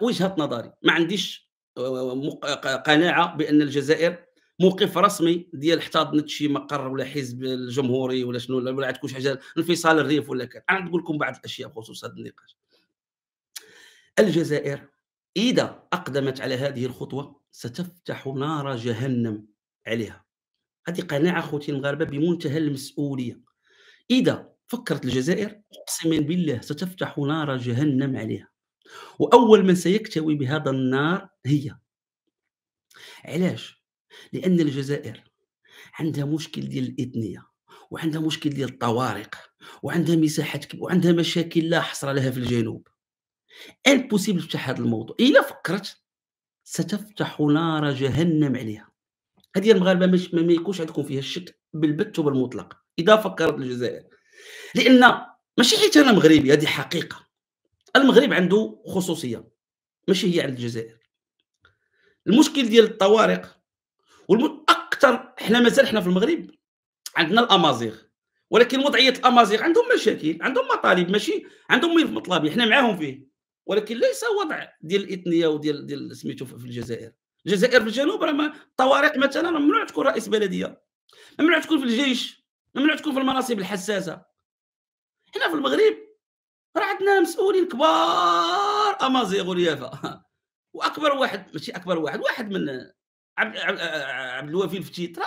وجهه نظري ما عنديش آه، آه، آه، قناعه بان الجزائر موقف رسمي ديال احتضنت شي مقر ولا حزب الجمهوري ولا شنو ولا عندكم شي حاجه انفصال الريف ولا كذا انا نقول لكم بعض الاشياء بخصوص هذا النقاش الجزائر اذا اقدمت على هذه الخطوه ستفتح نار جهنم عليها هذه قناعه خوتي المغاربه بمنتهى المسؤوليه اذا فكرت الجزائر اقسم بالله ستفتح نار جهنم عليها واول من سيكتوي بهذا النار هي علاش لان الجزائر عندها مشكل ديال الاثنيه وعندها مشكل ديال الطوارق وعندها مساحات وعندها مشاكل لا حصر لها في الجنوب امبوسيبل تفتح هذا الموضوع الا فكرت ستفتح نار جهنم عليها هذه المغاربه مش ما يكونش عندكم فيها الشك بالبت وبالمطلق اذا فكرت الجزائر لان ماشي حيت انا مغربي هذه حقيقه المغرب عنده خصوصيه ماشي هي عند الجزائر المشكل ديال الطوارق والاكثر حنا مازال حنا في المغرب عندنا الامازيغ ولكن وضعيه الامازيغ عندهم مشاكل عندهم مطالب ماشي عندهم ملف مطلبي حنا معاهم فيه ولكن ليس وضع ديال الاثنيه وديال ديال سميتو في الجزائر الجزائر في الجنوب راه الطوارق مثلا ممنوع تكون رئيس بلديه ممنوع تكون في الجيش ممنوع تكون في المناصب الحساسه هنا في المغرب راه عندنا مسؤولين كبار امازيغ واليافا واكبر واحد ماشي اكبر واحد واحد من عبد عبد الوفي الفتيت راه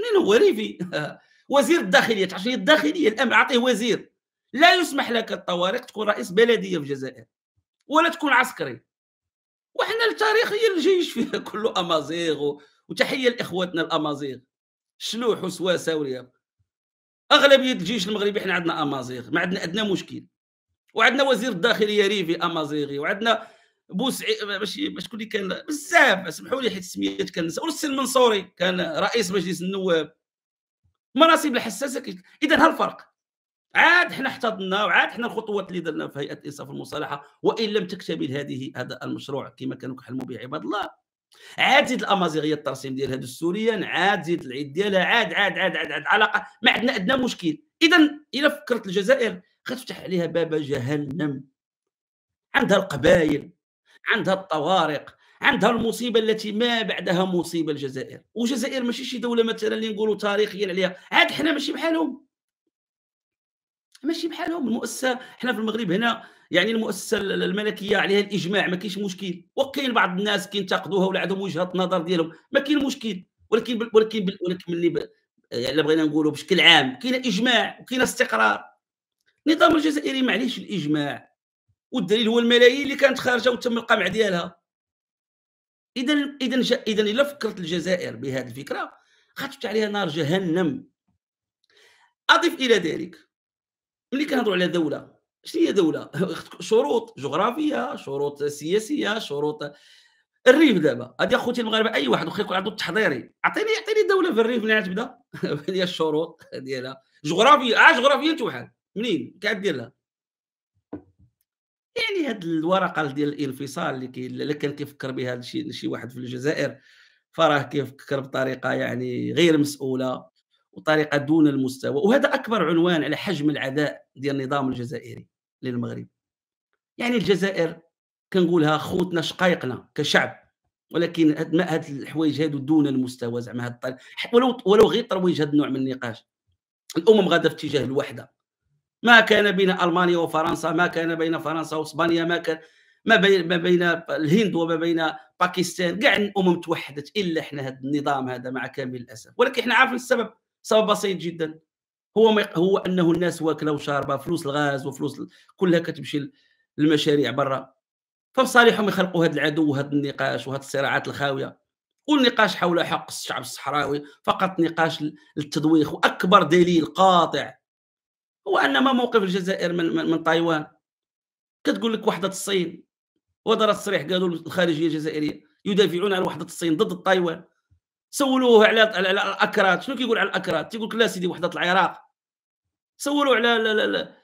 منين هو ريفي وزير الداخليه تعرف الداخليه الامن اعطيه وزير لا يسمح لك الطوارق تكون رئيس بلديه في الجزائر ولا تكون عسكري وحنا التاريخ هي الجيش فيها كله امازيغ وتحيه لاخواتنا الامازيغ شلوح وسواسه واليابا اغلبيه الجيش المغربي حنا عندنا امازيغ ما عندنا ادنى مشكل وعندنا وزير الداخليه ريفي امازيغي وعندنا بوسعي باش باش شكون اللي كان بزاف سمحوا لي حيت السميات كنسى ورسل المنصوري كان رئيس مجلس النواب مناصب الحساسه اذا ها الفرق عاد حنا احتضنا وعاد حنا الخطوات اللي درنا في هيئه الانصاف والمصالحه وان لم تكتمل هذه هذا المشروع كما كانوا كيحلموا به عباد الله عاد زيد الامازيغيه الترسيم ديال هادو السوريان عاد زيد العيد ديالها عاد عاد عاد عاد, عاد, علاقه ما عندنا ادنى مشكل اذا الى فكرت الجزائر كتفتح عليها باب جهنم عندها القبائل عندها الطوارق عندها المصيبه التي ما بعدها مصيبه الجزائر والجزائر ماشي شي دوله مثلا اللي نقولوا تاريخيا عليها عاد حنا ماشي بحالهم ماشي بحالهم المؤسسه حنا في المغرب هنا يعني المؤسسه الملكيه عليها الاجماع ما كاينش مشكل وكاين بعض الناس كينتقدوها ولا عندهم وجهه نظر ديالهم ما كاين مشكل ولكن ولكن ولكن ملي يعني بغينا نقولوا بشكل عام كاين اجماع وكاين استقرار النظام الجزائري ما عليهش الاجماع والدليل هو الملايين اللي كانت خارجه وتم القمع ديالها اذا اذا اذا الا فكرت الجزائر بهذه الفكره غتفتح عليها نار جهنم اضف الى ذلك ملي كنهضروا على دوله شنو هي دوله شروط جغرافيه شروط سياسيه شروط الريف دابا هادي اخوتي المغاربه اي واحد واخا يكون عنده التحضيري عطيني عطيني دوله في الريف منين تبدا هي الشروط ديالها جغرافيه اه جغرافيا توحل منين قاعد دير لها يعني هاد الورقه ديال الانفصال اللي كي اللي كان كيفكر بها شي شي واحد في الجزائر فراه كيفكر بطريقه يعني غير مسؤوله وطريقه دون المستوى وهذا اكبر عنوان على حجم العداء ديال النظام الجزائري للمغرب يعني الجزائر كنقولها خوتنا شقايقنا كشعب ولكن هاد هاد الحوايج هادو دون المستوى زعما هاد ولو ولو غير ترويج هاد النوع من النقاش الامم غاده في اتجاه الوحده ما كان بين المانيا وفرنسا ما كان بين فرنسا واسبانيا ما كان ما بين ما بين الهند وما بين باكستان كاع الامم توحدت الا احنا هذا النظام هذا مع كامل الاسف ولكن احنا عارفين السبب سبب بسيط جدا هو هو انه الناس واكله وشاربه فلوس الغاز وفلوس كلها كتمشي للمشاريع برا فبصالحهم يخلقوا هذا العدو وهذا النقاش وهذه الصراعات الخاويه والنقاش حول حق الشعب الصحراوي فقط نقاش للتدويخ واكبر دليل قاطع هو ان ما موقف الجزائر من, من, من تايوان كتقول لك وحده الصين ودار تصريح قالوا الخارجيه الجزائريه يدافعون عن وحده الصين ضد تايوان سولوه على على الاكراد شنو كيقول على الاكراد تيقول لك لا سيدي وحده العراق سولوه على لا لا لا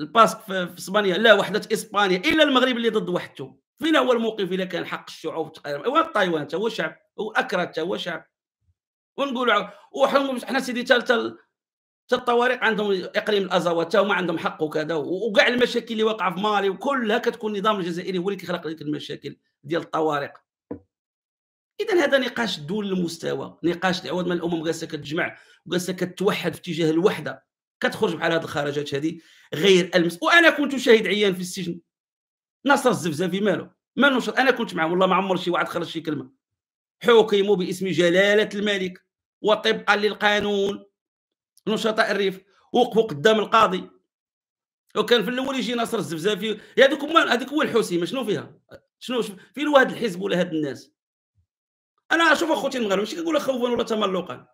الباسك في اسبانيا لا وحده اسبانيا الا المغرب اللي ضد وحدته فين هو الموقف اذا كان حق الشعوب هو إيه، تايوان هو شعب هو اكراد هو شعب ونقولوا وحنا سيدي تال حتى الطوارق عندهم اقليم الازاوا حتى هما عندهم حق وكذا وكاع المشاكل اللي واقعه في مالي وكلها كتكون النظام الجزائري هو اللي كيخلق ديك المشاكل ديال الطوارق اذا هذا نقاش دون المستوى نقاش عوض ما الامم جالسه كتجمع وجالسه كتوحد في اتجاه الوحده كتخرج بحال هذه الخرجات هذه غير المس وانا كنت شاهد عيان في السجن ناصر الزفزافي مالو ما نشر انا كنت معاه والله ما عمر شي واحد خرج شي كلمه حكموا باسم جلاله الملك وطبقا للقانون نشطاء الريف وقفوا قدام القاضي وكان في الاول يجي ناصر الزفزافي هذوك هما هذيك هو الحسيمه شنو فيها؟ شنو فين هو هذا الحزب ولا هاد الناس؟ انا شوف اخوتي المغرب ماشي كنقول خوفا ولا تملقا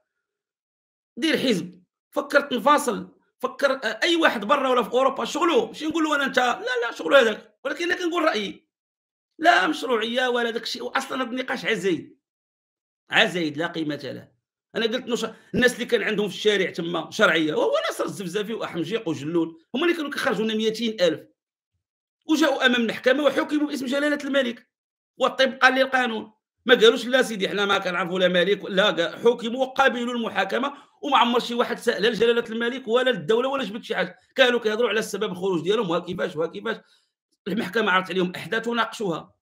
دير حزب فكر نفاصل فكر آه، اي واحد برا ولا في اوروبا شغلو ماشي نقول له انا انت لا لا شغلو هذاك ولكن انا كنقول رايي لا مشروعيه ولا داك الشيء واصلا هذا النقاش عزيز عزيز لا قيمه له انا قلت نش... الناس اللي كان عندهم في الشارع تما شرعيه وهو ناصر الزفزافي واحمجيق وجلول هما اللي كانوا كيخرجوا لنا 200000 وجاءوا امام المحكمه وحكموا باسم جلاله الملك قال لي القانون ما قالوش لا سيدي حنا ما كنعرفوا لا ملك لا حكموا وقبلوا المحاكمه وما عمر شي واحد سال لا جلاله الملك ولا الدوله ولا جبت شي حاجه كانوا كيهضروا على سبب الخروج ديالهم وكيفاش وكيفاش المحكمه عرضت عليهم احداث وناقشوها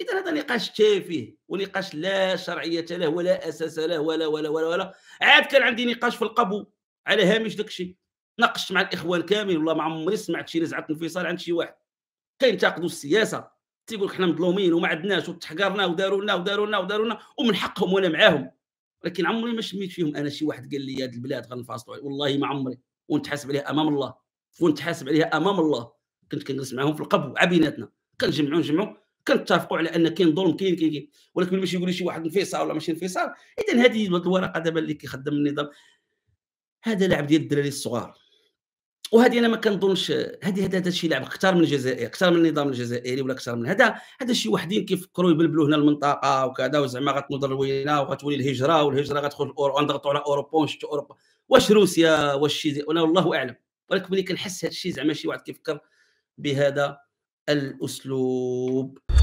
اذا هذا نقاش تافه ونقاش لا شرعيه له ولا اساس له ولا ولا ولا ولا عاد كان عندي نقاش في القبو على هامش داك الشيء ناقشت مع الاخوان كامل والله ما عمري سمعت شي نزعه انفصال عند شي واحد كينتقدوا السياسه تيقول لك حنا مظلومين وما عندناش وتحقرنا وداروا لنا وداروا لنا وداروا لنا ومن حقهم وانا معاهم ولكن عمري ما شميت فيهم انا شي واحد قال لي هذه البلاد غنفاصلوا والله ما عمري ونتحاسب عليها امام الله ونتحاسب عليها امام الله كنت كنجلس معاهم في القبو عبيناتنا كنجمعوا نجمعوا كنتفقوا على ان كاين ظلم كاين كاين كاين ولكن باش يقول شي واحد انفصال ولا ماشي انفصال اذا هذه الورقه دابا اللي كيخدم النظام هذا لعب ديال الدراري الصغار وهذه انا ما كنظنش هذه هذا هذا شي لعب اكثر من الجزائر اكثر من النظام الجزائري ولا اكثر من هذا هذا شي وحدين كيفكروا يبلبلوا هنا المنطقه وكذا وزعما غتنوض لوينا وغتولي الهجره والهجره غتدخل غنضغطوا على اوروبا ونشتوا اوروبا واش روسيا واش شي انا والله اعلم ولكن ملي كنحس هذا الشيء زعما شي واحد كيفكر بهذا الاسلوب